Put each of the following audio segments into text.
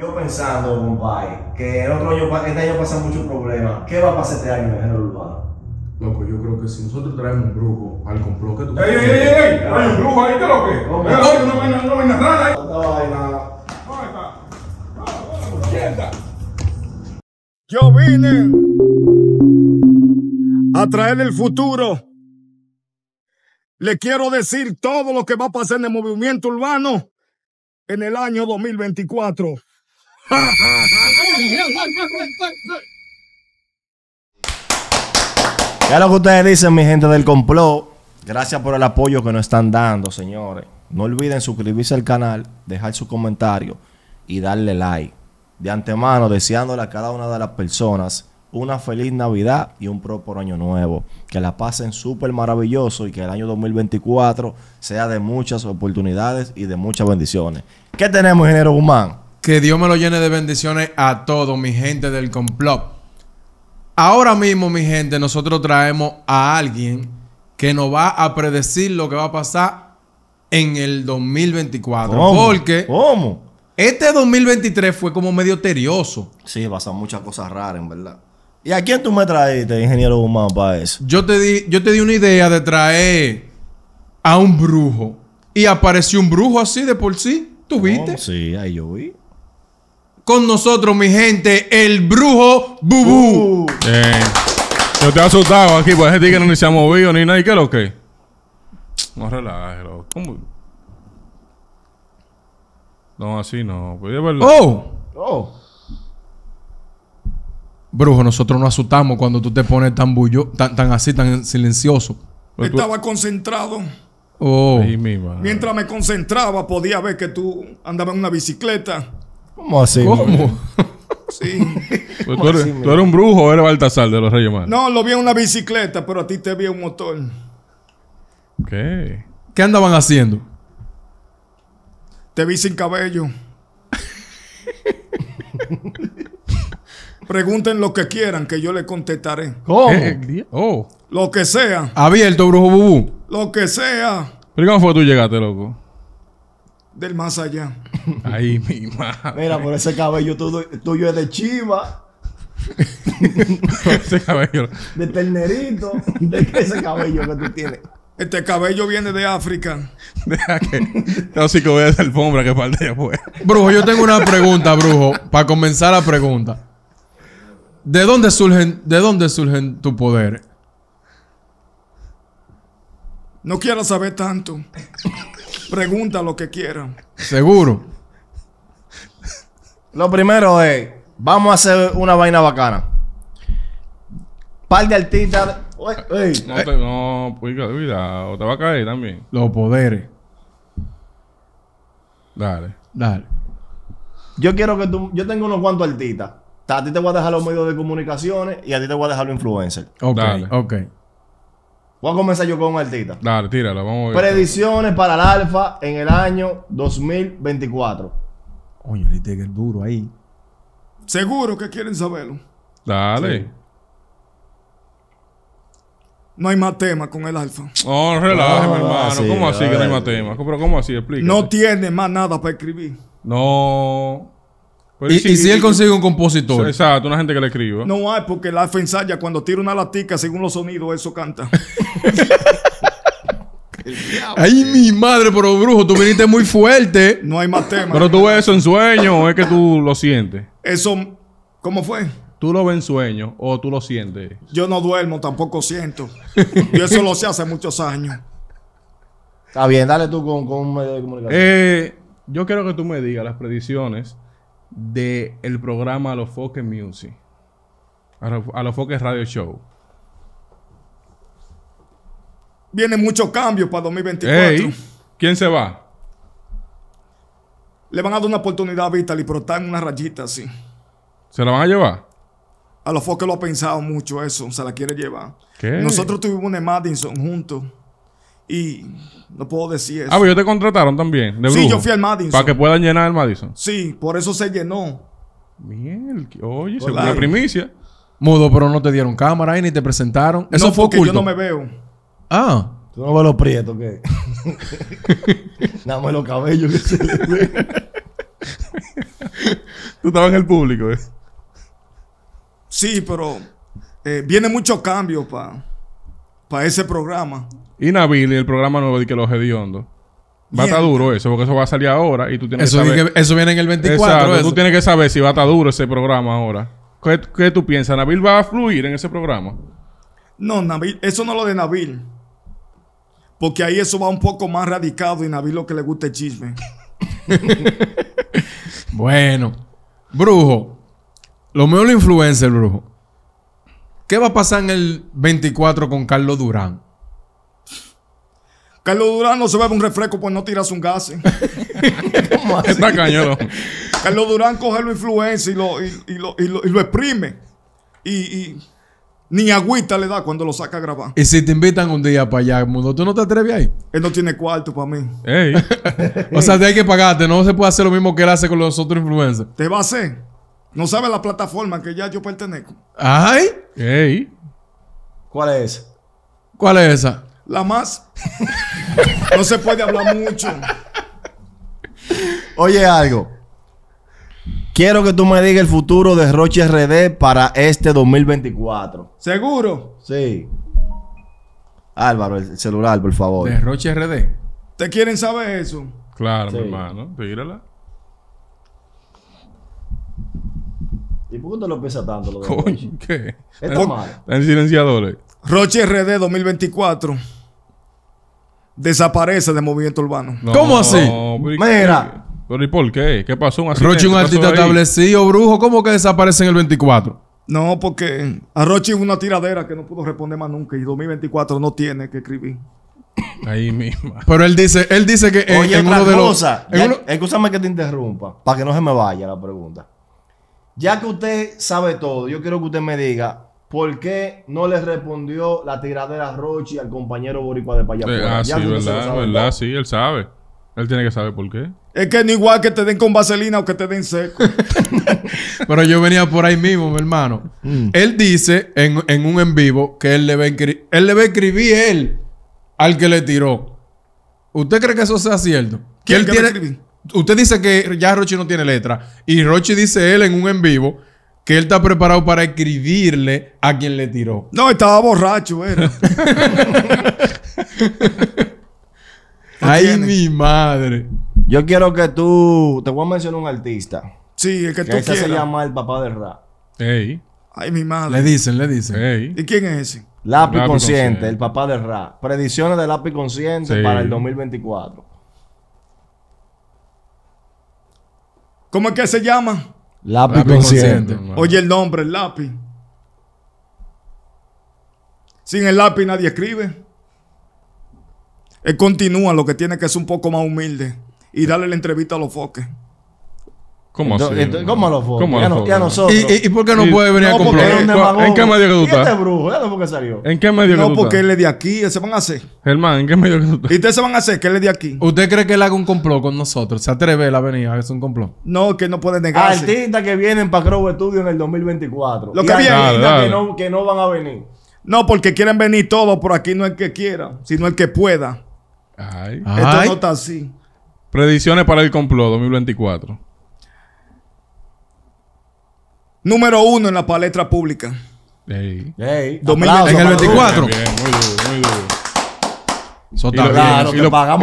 yo pensando, Bombay, que el otro año, este año pasa mucho problema. ¿qué va a pasar este año en el urbano? Loco, pues yo creo que si nosotros traemos un brujo al complot que tú... ¡Ey, ey, ey, ey! hay un brujo ahí, qué lo que! ¡No, no, no, no, no, no, rana ahí! Ah, yo vine a traer el futuro. Le quiero decir todo lo que va a pasar en el movimiento urbano en el año 2024. Ya lo que ustedes dicen, mi gente del complot. Gracias por el apoyo que nos están dando, señores. No olviden suscribirse al canal, dejar su comentario y darle like. De antemano, deseándole a cada una de las personas una feliz Navidad y un próspero año nuevo. Que la pasen súper maravilloso y que el año 2024 sea de muchas oportunidades y de muchas bendiciones. ¿Qué tenemos, ingeniero Guzmán? Que Dios me lo llene de bendiciones a todos, mi gente del complot. Ahora mismo, mi gente, nosotros traemos a alguien que nos va a predecir lo que va a pasar en el 2024. ¿Cómo? Porque ¿Cómo? este 2023 fue como medio terioso. Sí, pasan muchas cosas raras, en verdad. ¿Y a quién tú me traíste, ingeniero humano, para eso? Yo te, di, yo te di una idea de traer a un brujo. Y apareció un brujo así de por sí. ¿Tú viste? sí, ahí yo vi con nosotros, mi gente, el brujo Bubú. Eh, yo te he asustado aquí, pues gente que no ni se ha movido ni nada. ¿Y qué lo que? No relajes, No, así no. Pues, ¡Oh! ¡Oh! Brujo, nosotros nos asustamos cuando tú te pones tan bullo, tan, tan así, tan silencioso. Pues Estaba concentrado. Oh. Ah. Mientras me concentraba, podía ver que tú andabas en una bicicleta ¿Cómo así? ¿Cómo? Sí. Pues tú, eres, un brujo o eres Baltasar de los Reyes Magos. No, lo vi en una bicicleta, pero a ti te vi en un motor. ¿Qué? ¿Qué andaban haciendo? Te vi sin cabello. Pregunten lo que quieran, que yo les contestaré. ¿Cómo? Oh. Lo que sea. Abierto, brujo bubú. Lo que sea. ¿Pero cómo fue que tú llegaste, loco? Del más allá. Ay, mi madre. Mira, por ese cabello tuyo, es de chiva. ese cabello. De ternerito. De ese cabello que tú tienes. Este cabello viene de África. Deja que. No, sí que voy a esa alfombra que falta allá fue. Brujo, yo tengo una pregunta, brujo. Para comenzar la pregunta. ¿De dónde surgen, de dónde surgen tu poder? No quiero saber tanto. Pregunta lo que quieran. ¿Seguro? Lo primero es, vamos a hacer una vaina bacana. Par de artistas. No, no, cuidado. Te va a caer también. Los poderes. Dale. Dale. Yo quiero que tú. Yo tengo unos cuantos artistas. A ti te voy a dejar los medios de comunicaciones y a ti te voy a dejar los influencers. Ok, Dale. ok. Voy a comenzar yo con un artista. Dale, tíralo, vamos Predicciones para el Alfa en el año 2024. Coño, le llega el duro ahí. Seguro que quieren saberlo. Dale. No hay más tema con el alfa. Oh, relájeme, ah, hermano. ¿Cómo así que no hay más tema? Pero ¿cómo así? explica. No tiene más nada para escribir. No. y, y, si él consigue un compositor. Exacto, una gente que le escriba. No hay, porque el alfa ensaya cuando tira una latica, según los sonidos, eso canta. Ay, mi madre, pero brujo, tú viniste muy fuerte. No hay más tema. Pero tú ves eso en sueño o es que tú lo sientes. Eso, ¿cómo fue? ¿Tú lo ves en sueño o tú lo sientes? Yo no duermo, tampoco siento. Yo eso lo sé hace muchos años. Está bien, dale tú con, un medio de comunicación. Eh, yo quiero que tú me digas las predicciones del programa programa Los Foques Music, a, Los Foques Radio Show viene muchos cambios para 2024. ¿Quién se va? Le van a dar una oportunidad a Vitaly, pero está en una rayita así. ¿Se la van a llevar? A los que lo ha pensado mucho eso, se la quiere llevar. Nosotros tuvimos un Madison juntos y no puedo decir eso. Ah, pero pues yo te contrataron también. sí, yo fui al Madison. Para que puedan llenar el Madison. Sí, por eso se llenó. Miel, oye, según la primicia. Mudo, pero no te dieron cámara y ni te presentaron. Eso fue yo no me veo. Ah. Tú no ves los prietos, que Nada más los cabellos que se Tú estabas en el público, ¿eh? Sí, pero eh, viene mucho cambio para pa ese programa. Y Nabil, el programa nuevo de que los hediondos. Va a estar duro eso, porque eso va a salir ahora y tú tienes eso que saber. eso viene en el 24. Tú tienes que saber si va a estar duro ese programa ahora. ¿Qué, qué tú piensas? ¿Nabil va a fluir en ese programa? No, Nabil, eso no lo de Nabil. Porque ahí eso va un poco más radicado y Naví lo que le gusta el chisme. bueno, brujo. Lo mejor lo influencia brujo. ¿Qué va a pasar en el 24 con Carlos Durán? Carlos Durán no se bebe un refresco pues no tiras un gas. Está cañón. Carlos Durán coge lo influencia y lo, lo exprime. y ni agüita le da cuando lo saca a grabar. Y si te invitan un día para allá, mundo, ¿tú no te atreves ahí? Él no tiene cuarto para mí. Ey. o sea, te hay que pagarte. No se puede hacer lo mismo que él hace con los otros influencers. Te va a hacer. No sabe la plataforma que ya yo pertenezco. ¡Ay! Ey. ¿Cuál es? ¿Cuál es esa? La más. no se puede hablar mucho. Oye, algo. Quiero que tú me digas el futuro de Roche RD para este 2024. ¿Seguro? Sí. Álvaro, el celular, por favor. ¿De Roche RD? ¿Te quieren saber eso? Claro, mi hermano. Tírala. ¿Y por qué te lo pesa tanto? Lo de ¿qué? Está mal. en silenciadores. Roche RD 2024 desaparece de movimiento urbano. ¿Cómo así? Mira. ¿Pero y por qué? ¿Qué pasó? ¿Un Rochi un artista establecido, brujo. ¿Cómo que desaparece en el 24? No, porque a Rochi es una tiradera que no pudo responder más nunca y 2024 no tiene que escribir. Ahí mismo. Pero él dice, él dice que Oye, cosa, de Escúchame que te interrumpa, para que no se me vaya la pregunta. Ya que usted sabe todo, yo quiero que usted me diga por qué no le respondió la tiradera a Rochi al compañero Boricua de Payapura. Eh, ah, sí, verdad, verdad, sí, él sabe. Él tiene que saber por qué. Es que no igual que te den con vaselina o que te den seco. Pero yo venía por ahí mismo, mi hermano. Mm. Él dice en, un en vivo que él le va él le a escribir él al que le tiró. ¿Usted cree que eso sea cierto? Que él usted dice que ya Rochi no tiene letra. Y Rochi dice él en un en vivo que él está preparado para escribirle a quien le tiró. No, estaba borracho, era. ¡Ay, mi madre! Yo quiero que tú... Te voy a mencionar un artista. Sí, el que, tú ese se llama el papá de rap. Ey. ¡Ay, mi madre! Le dicen, le dicen. Ey. ¿Y quién es ese? Lápiz, consciente, el papá de rap. Predicciones de Lápiz Consciente para el 2024. ¿Cómo es que se llama? Lápiz, consciente. consciente Oye el nombre, el lápiz. Sin el lápiz nadie escribe. Él eh, continúa, lo que tiene que ser un poco más humilde y darle la entrevista a los foques. ¿Cómo así? ¿Cómo a los foques? ¿Y, por qué no puede venir a comprar? ¿En qué medio que tú este estás? Este brujo, ¿En qué medio que tú No, porque él es de aquí. ¿Se van a hacer? Germán, ¿en qué medio que tú ¿Y ustedes se van a hacer que él es de aquí? ¿Usted cree que él haga un complot con nosotros? ¿Se atreve él a venir a hacer un complot? No, que no puede negarse. Artistas que vienen para Crow Studio en el 2024. Lo que vienen. que no, que no van a venir. No, porque quieren venir todos, Por aquí no el que quiera, sino el que pueda. Esto no está así. Predicciones para el complot 2024. Número uno en la palestra pública. Muy muy duro,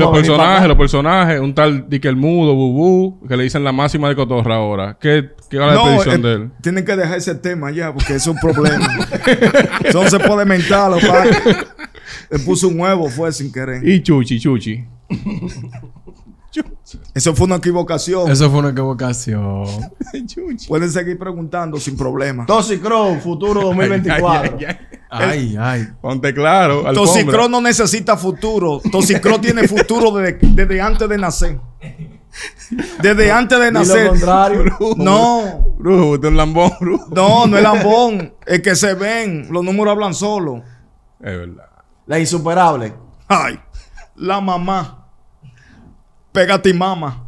los personajes, los personajes, un tal Dick el Mudo, Bubú, que le dicen la máxima de Cotorra ahora. ¿Qué, qué va la predicción eh, de él? Tienen que dejar ese tema ya, porque es un problema. Eso no se puede mentar, le puso un huevo, fue sin querer. Y chuchi, chuchi. Eso fue una equivocación. Eso fue una equivocación. Pueden seguir preguntando sin problema. Toxicron, futuro 2024. Ay, ay, Ponte claro. Toxicron no necesita futuro. Toxicron tiene futuro desde, antes de nacer. Desde antes de nacer. no. Brujo, lambón, No, no es lambón. Es que se ven, los números hablan solo. Es verdad. La insuperable. Ay, la mamá. Pégate mamá.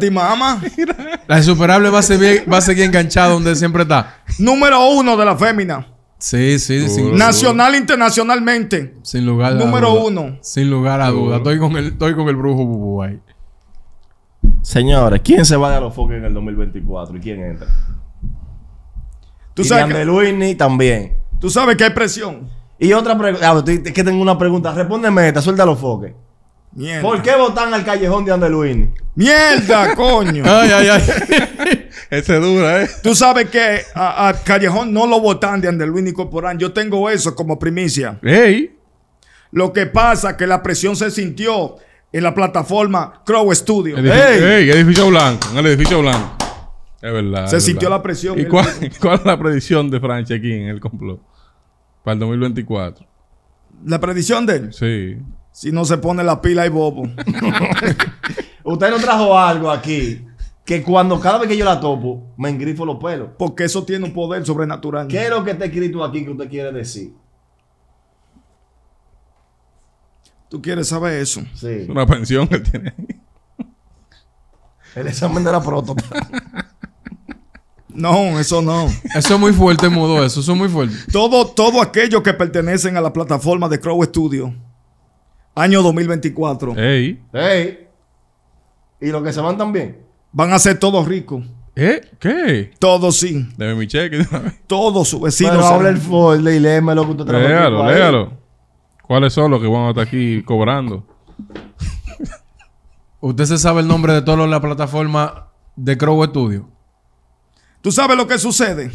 ti mamá. La insuperable va a, seguir, va a seguir enganchada donde siempre está. Número uno de la fémina. Sí, sí, sí Nacional, internacionalmente. Sin lugar a Número uno. Sin lugar a duda. Estoy con el, estoy con el brujo bubú Señores, ¿quién se va a los foques en el 2024 y quién entra? Tú y sabes que... también. Tú sabes que hay presión. Y otra pregunta. Ah, es pues, que tengo una pregunta. Respóndeme esta, suelta los foques. ¿Por qué votan al callejón de Andeluini? ¡Mierda, coño! ay, ay, ay. Ese dura, ¿eh? Tú sabes que al callejón no lo votan de y Corporán. Yo tengo eso como primicia. ¡Ey! Lo que pasa es que la presión se sintió en la plataforma Crow Studio. ¡Ey! ey edificio blanco. En el edificio blanco. Es verdad. Se sintió la presión. ¿Y cuál, es la predicción de Franchi aquí en el complot? Para el 2024. ¿La predicción de él? Sí. Si no se pone la pila y bobo. Usted no trajo algo aquí que cuando cada vez que yo la topo, me engrifo los pelos. Porque eso tiene un poder sobrenatural. ¿Qué es lo que está escrito aquí que usted quiere decir? ¿Tú quieres saber eso? Sí. una pensión que tiene El examen de la próstata. No, eso no. Eso es muy fuerte, mudo, eso, es muy fuerte. Todo, todo aquello que pertenecen a la plataforma de Crow Studio, año 2024. Ey. Ey. ¿Y los que se van también? Van a ser todos ricos. ¿Eh? ¿Qué? Todos sí. Debe mi cheque. todos su vecinos. Pero el y léeme lo que Léalo, léalo. ¿Cuáles son los que van a estar aquí cobrando? ¿Usted se sabe el nombre de todos los de la plataforma de Crow Studio? ¿Tú sabes lo que sucede?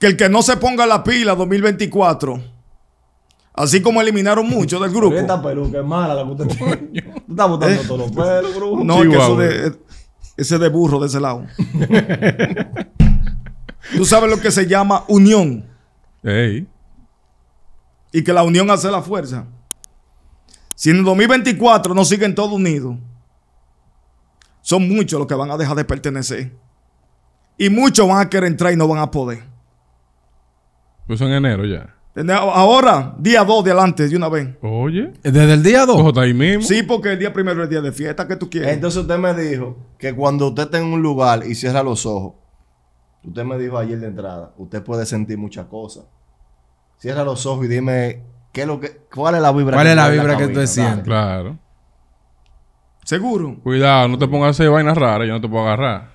que el que no se ponga la pila 2024, así como eliminaron muchos del grupo. Esta peluca es mala la que usted tiene. Tú estás botando eh. todos los pelos, No, que eso de, eh, ese de burro de ese lado. Tú sabes lo que se llama unión. Ey. Y que la unión hace la fuerza. Si en el 2024 no siguen todos unidos son muchos los que van a dejar de pertenecer. Y muchos van a querer entrar y no van a poder. Pues en enero ya. Ahora, día 2 de adelante, de una vez. Oye. Desde el día 2. Sí, porque el día primero es el día de fiesta que tú quieres. Entonces usted me dijo que cuando usted está en un lugar y cierra los ojos, usted me dijo ayer de entrada, usted puede sentir muchas cosas. Cierra los ojos y dime qué lo que, cuál es la vibra ¿Cuál que es la vibra que tú Claro. Seguro. Cuidado, no te pongas a hacer vainas raras, yo no te puedo agarrar.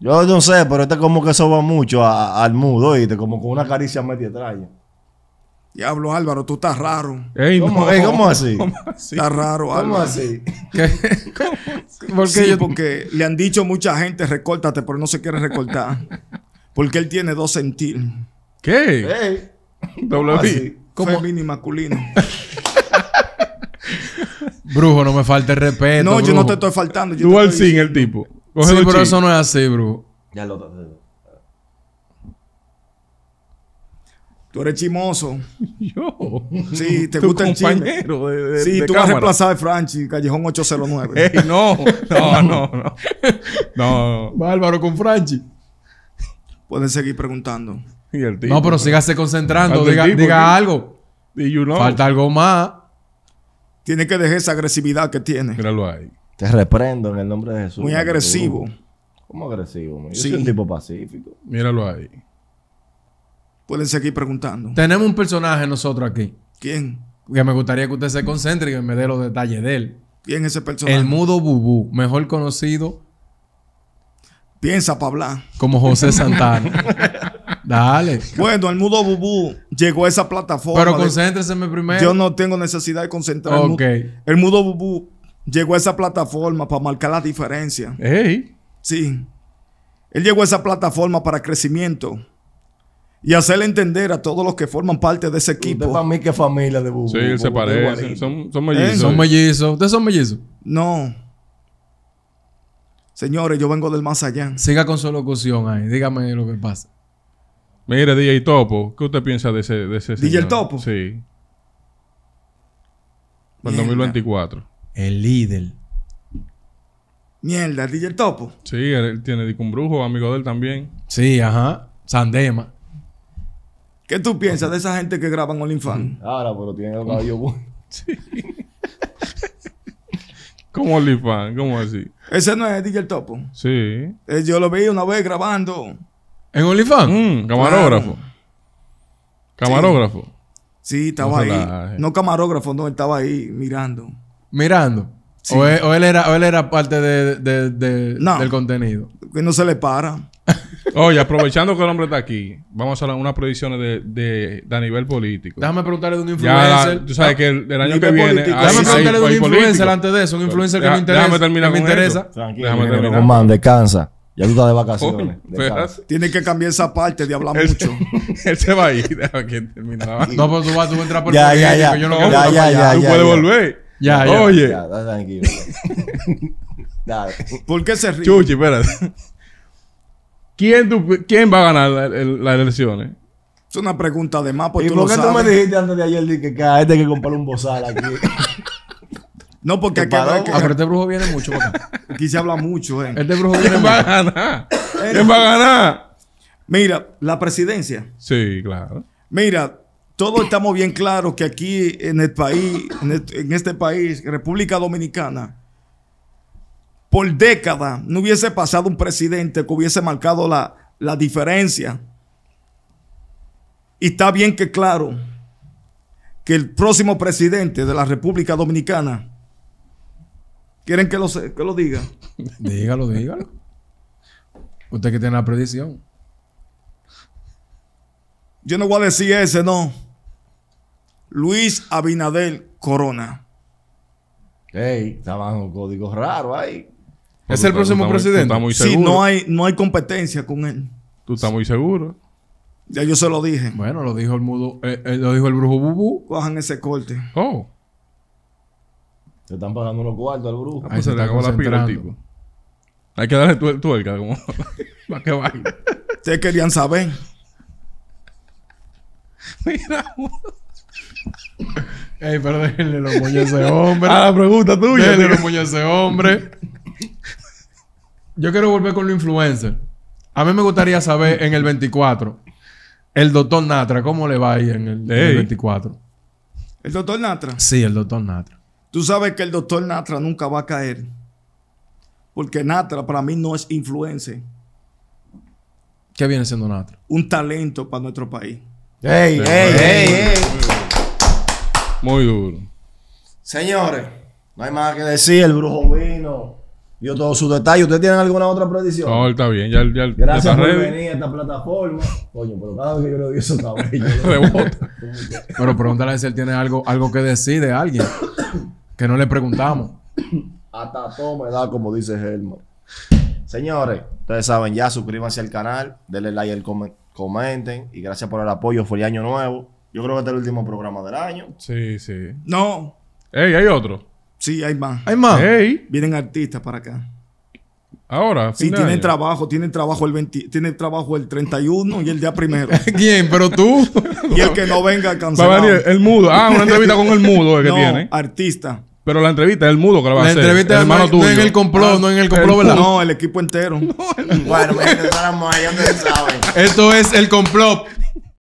Yo no sé, pero este como que soba mucho al mudo, oíste, como con una caricia media Y Diablo, Álvaro, tú estás raro. ¿Cómo, cómo así? Estás raro, ¿Cómo así? ¿Por qué Sí, porque le han dicho mucha gente, recórtate, pero no se quiere recortar. porque él tiene dos sentidos. ¿Qué? Ey, ¿cómo así? Como- y masculino. Brujo, no me falte el respeto. No, yo no te estoy faltando. Tú el tipo. Coge pero eso no es así, brujo. Ya lo. Tú eres chimoso. Yo. Sí, te gusta el chisme. sí, tú vas a reemplazar a Franchi, Callejón 809. no. No, no, no. No. Bárbaro con Franchi. Pueden seguir preguntando. Y el tipo, no, pero sígase concentrando. Diga, algo. Falta algo más. Tiene que dejar esa agresividad que tiene. Míralo ahí. Te reprendo en el nombre de Jesús. Muy agresivo. ¿Cómo agresivo? Yo soy un tipo pacífico. Míralo ahí. Pueden seguir preguntando. Tenemos un personaje nosotros aquí. ¿Quién? Que me gustaría que usted se concentre y me dé los detalles de él. ¿Quién es ese personaje? El mudo Bubú, mejor conocido. Piensa para hablar. Como José Santana. Dale. Bueno, el mudo bubú llegó a esa plataforma. Pero concéntrese primero. Yo no tengo necesidad de concentrarme. El mudo bubú llegó a esa plataforma para marcar la diferencia. Ey. Sí. Él llegó a esa plataforma para crecimiento y hacerle entender a todos los que forman parte de ese equipo. De familia de Bubú. Sí, él se parece. Son, mellizos. Son mellizos. ¿Ustedes son mellizos? No. Señores, yo vengo del más allá. Siga con su locución ahí. Dígame lo que pasa. Mire, DJ Topo, ¿qué usted piensa de ese, de DJ Topo. Sí. Para el 2024. El líder. Mierda, DJ Topo. Sí, él, tiene un brujo, amigo de él también. Sí, ajá. Sandema. ¿Qué tú piensas de esa gente que graban OnlyFans? Ahora, pero tiene el cabello bueno. Sí. ¿Cómo OnlyFans? ¿Cómo así? Ese no es DJ Topo. Sí. Eh, yo lo vi una vez grabando ¿En OnlyFans? Mm, camarógrafo. Camarógrafo. Sí, estaba ahí. No camarógrafo, no, él estaba ahí mirando. Mirando. O, él, era, él era parte de, de, del contenido. Que no se le para. Oye, aprovechando que el hombre está aquí, vamos a hablar unas predicciones de, de, a nivel político. Déjame preguntarle de un influencer. Ya, tú sabes que el, año que viene. déjame preguntarle de un influencer antes de eso, un influencer que me interesa. Déjame terminar. me interesa. Déjame terminar. Man, descansa. Ya tú estás de vacaciones. Tienes que cambiar esa parte de hablar mucho. él se va a ir. No, pero tú vas, a por ya, ya, ya. ya, Tú puedes volver. Ya, ya. Oye. Ya, Dale. ¿Por qué se ríe? Chuchi, espérate. ¿Quién, ¿Quién va a ganar las elecciones? Es una pregunta de más. Pues ¿Y tú por qué tú me dijiste antes de ayer que, que a este que comprar un bozal aquí? No, porque acá ah, este brujo viene mucho Aquí se habla mucho, ¿eh? Este brujo viene va a ganar? ganar? Mira, la presidencia. Sí, claro. Mira, todos estamos bien claros que aquí en el país, en este país, República Dominicana, por décadas no hubiese pasado un presidente que hubiese marcado la diferencia. Y está bien que claro que el próximo presidente de la República Dominicana ¿Quieren que lo, que lo diga? Dígalo, dígalo. Usted que tiene la predicción. Yo no voy a decir ese, no. Luis Abinadel Corona. Ey, está bajo código raro ahí. ¿Es el próximo presidente? sí, no hay, no hay competencia con él. ¿Tú estás muy seguro? Ya yo se lo dije. Bueno, lo dijo el mudo, eh, eh, lo dijo el brujo Bubú. Bajan ese corte. Oh. Te están pagando unos cuartos al brujo. Ah, ahí pues se, se le acabó la pila Hay que darle tu tuerca, como. Ustedes querían saber. Mira, Ey, pero déjenle los moños a ese hombre. Ah, la pregunta tuya. Déjenle los moños a ese hombre. Yo quiero volver con los influencer A mí me gustaría saber en el 24, el doctor Natra, ¿cómo le va ahí en el, en el 24? ¿El doctor Natra? Sí, el doctor Natra. Tú sabes que el doctor Natra nunca va a caer. Porque Natra para mí no es influencer. ¿Qué viene siendo Natra? Un talento para nuestro país. ¡Ey, ey, ey, ey! Muy duro. Señores, no hay más que decir. El brujo vino. Dio todos sus detalles. ¿Ustedes tienen alguna otra predicción? No, está bien. Ya, Gracias por venir a esta plataforma. Coño, pero cada que yo le doy eso está Rebota. pero pregúntale si él tiene algo, algo que decir de alguien. Que no le preguntamos. Hasta todo me da, como dice Germán. Señores, ustedes saben ya, suscríbanse al canal, denle like, al comenten y gracias por el apoyo. Fue el año nuevo. Yo creo que este es el último programa del año. Sí, sí. No. Ey, hay otro. Sí, hay más. Hay más. Ey. Vienen artistas para acá. Ahora, Sí, tienen trabajo, tienen trabajo el 20, trabajo el 31 y el día primero. ¿Quién? Pero tú. y el que no venga cancelado. a venir el mudo. Ah, una entrevista con el mudo el que no, tiene. artista. Pero la entrevista es el mudo que la va a hacer. La entrevista el hermano no, ah, No en el complot, no en el complot, ¿verdad? No, el equipo entero. No, el... bueno, me saben. Esto es el complot.